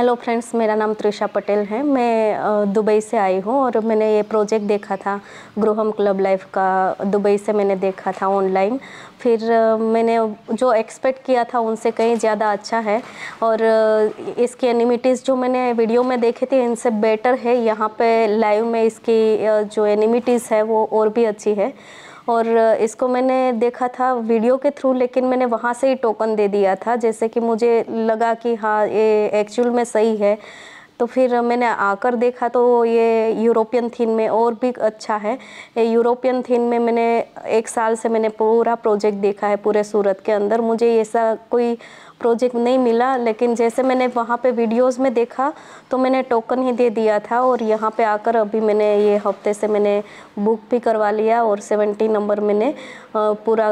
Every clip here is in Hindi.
हेलो फ्रेंड्स मेरा नाम त्रिशा पटेल है मैं दुबई से आई हूँ और मैंने ये प्रोजेक्ट देखा था गृहम क्लब लाइफ का दुबई से मैंने देखा था ऑनलाइन फिर मैंने जो एक्सपेक्ट किया था उनसे कहीं ज़्यादा अच्छा है और इसकी एनिमिटीज़ जो मैंने वीडियो में देखी थी इनसे बेटर है यहाँ पे लाइव में इसकी जो एनिमिटीज़ है वो और भी अच्छी है और इसको मैंने देखा था वीडियो के थ्रू लेकिन मैंने वहाँ से ही टोकन दे दिया था जैसे कि मुझे लगा कि हाँ ये एक्चुअल में सही है तो फिर मैंने आकर देखा तो ये यूरोपियन थीम में और भी अच्छा है ये यूरोपियन थीम में मैंने एक साल से मैंने पूरा प्रोजेक्ट देखा है पूरे सूरत के अंदर मुझे ऐसा कोई प्रोजेक्ट नहीं मिला लेकिन जैसे मैंने वहाँ पे वीडियोस में देखा तो मैंने टोकन ही दे दिया था और यहाँ पे आकर अभी मैंने ये हफ्ते से मैंने बुक भी करवा लिया और सेवेंटी नंबर मैंने पूरा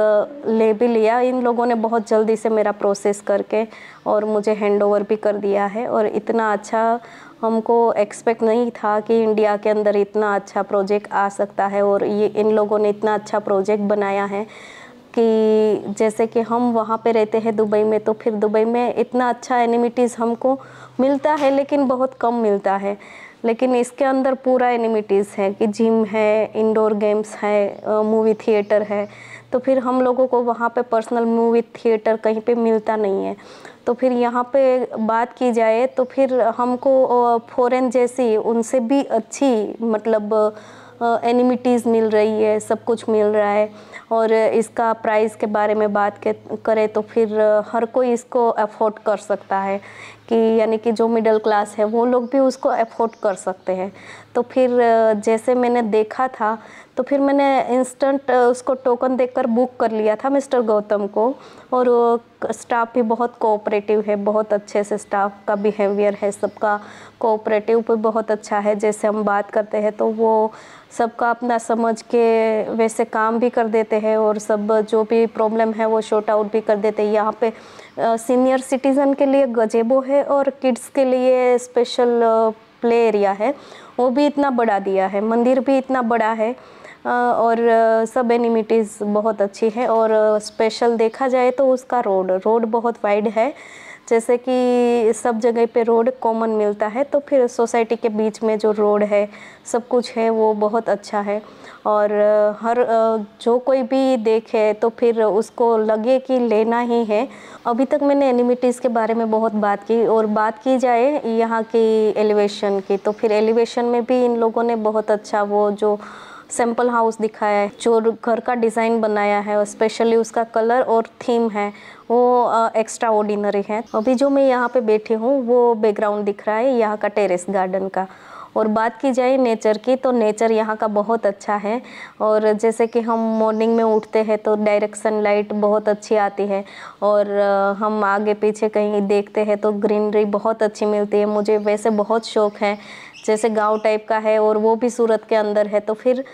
ले भी लिया इन लोगों ने बहुत जल्दी से मेरा प्रोसेस करके और मुझे हैंड ओवर भी कर दिया है और इतना अच्छा हमको एक्सपेक्ट नहीं था कि इंडिया के अंदर इतना अच्छा प्रोजेक्ट आ सकता है और ये इन लोगों ने इतना अच्छा प्रोजेक्ट बनाया है कि जैसे कि हम वहाँ पे रहते हैं दुबई में तो फिर दुबई में इतना अच्छा एनिमिटीज़ हमको मिलता है लेकिन बहुत कम मिलता है लेकिन इसके अंदर पूरा एनिमिटीज़ है कि जिम है इंडोर गेम्स है मूवी थिएटर है तो फिर हम लोगों को वहाँ पे पर्सनल मूवी थिएटर कहीं पे मिलता नहीं है तो फिर यहाँ पे बात की जाए तो फिर हमको फॉरेन जैसी उनसे भी अच्छी मतलब एनिमिटीज़ मिल रही है सब कुछ मिल रहा है और इसका प्राइस के बारे में बात करें तो फिर हर कोई इसको अफोर्ड कर सकता है कि यानी कि जो मिडिल क्लास है वो लोग भी उसको अफोर्ड कर सकते हैं तो फिर जैसे मैंने देखा था तो फिर मैंने इंस्टेंट उसको टोकन देकर बुक कर लिया था मिस्टर गौतम को और स्टाफ भी बहुत कोऑपरेटिव है बहुत अच्छे से स्टाफ का बिहेवियर है सबका कोऑपरेटिव भी बहुत अच्छा है जैसे हम बात करते हैं तो वो सबका अपना समझ के वैसे काम भी कर देते हैं और सब जो भी प्रॉब्लम है वो शॉर्ट आउट भी कर देते हैं यहाँ पर सीनियर सिटीज़न के लिए गजेबो है और किड्स के लिए स्पेशल प्ले एरिया है वो भी इतना बड़ा दिया है मंदिर भी इतना बड़ा है और सब एनिमिटीज़ बहुत अच्छी है और स्पेशल देखा जाए तो उसका रोड रोड बहुत वाइड है जैसे कि सब जगह पे रोड कॉमन मिलता है तो फिर सोसाइटी के बीच में जो रोड है सब कुछ है वो बहुत अच्छा है और हर जो कोई भी देखे तो फिर उसको लगे कि लेना ही है अभी तक मैंने एनिमिटीज़ के बारे में बहुत बात की और बात की जाए यहाँ की एलिवेशन की तो फिर एलिवेशन में भी इन लोगों ने बहुत अच्छा वो जो सिंपल हाउस दिखाया है जो घर का डिज़ाइन बनाया है स्पेशली उसका कलर और थीम है वो एक्स्ट्रा ऑर्डिनरी है अभी जो मैं यहाँ पे बैठी हूँ वो बैकग्राउंड दिख रहा है यहाँ का टेरेस गार्डन का और बात की जाए नेचर की तो नेचर यहाँ का बहुत अच्छा है और जैसे कि हम मॉर्निंग में उठते हैं तो डायरेक्ट लाइट बहुत अच्छी आती है और हम आगे पीछे कहीं देखते हैं तो ग्रीनरी बहुत अच्छी मिलती है मुझे वैसे बहुत शौक है जैसे गांव टाइप का है और वो भी सूरत के अंदर है तो फिर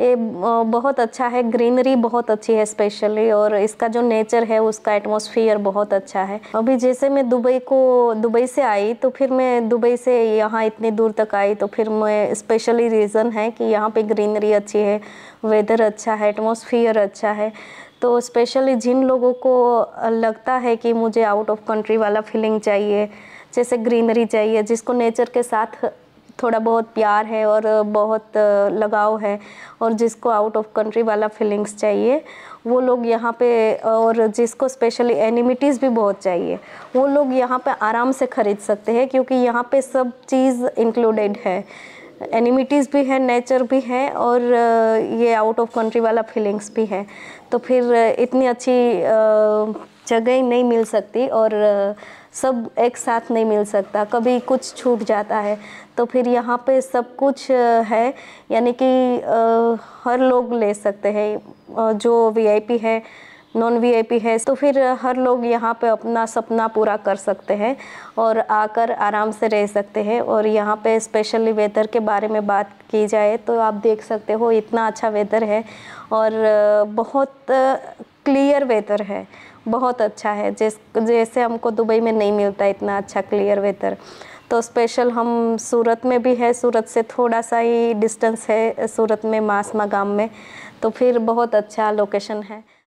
ये बहुत अच्छा है ग्रीनरी बहुत अच्छी है स्पेशली और इसका जो नेचर है उसका एटमोसफियर बहुत अच्छा है अभी जैसे मैं दुबई को दुबई से आई तो फिर मैं दुबई से यहाँ इतनी दूर तक आई तो फिर मैं स्पेशली रीज़न है कि यहाँ पे ग्रीनरी अच्छी है वेदर अच्छा है एटमोसफियर अच्छा है तो स्पेशली जिन लोगों को लगता है कि मुझे आउट ऑफ कंट्री वाला फीलिंग चाहिए जैसे ग्रीनरी चाहिए जिसको नेचर के साथ थोड़ा बहुत प्यार है और बहुत लगाव है और जिसको आउट ऑफ कंट्री वाला फीलिंग्स चाहिए वो लोग यहाँ पे और जिसको स्पेशली एनिमिटीज़ भी बहुत चाहिए वो लोग यहाँ पे आराम से ख़रीद सकते हैं क्योंकि यहाँ पे सब चीज़ इंक्लूडेड है एनिमिटीज़ भी है नेचर भी है और ये आउट ऑफ कंट्री वाला फीलिंग्स भी है तो फिर इतनी अच्छी जगह नहीं मिल सकती और सब एक साथ नहीं मिल सकता कभी कुछ छूट जाता है तो फिर यहाँ पे सब कुछ है यानी कि हर लोग ले सकते हैं जो वीआईपी है नॉन वीआईपी है तो फिर हर लोग यहाँ पे अपना सपना पूरा कर सकते हैं और आकर आराम से रह सकते हैं और यहाँ पे स्पेशली वेदर के बारे में बात की जाए तो आप देख सकते हो इतना अच्छा वेदर है और बहुत क्लियर वेदर है बहुत अच्छा है जैस जैसे हमको दुबई में नहीं मिलता इतना अच्छा क्लियर वेदर तो स्पेशल हम सूरत में भी है सूरत से थोड़ा सा ही डिस्टेंस है सूरत में मासमा गांव में तो फिर बहुत अच्छा लोकेशन है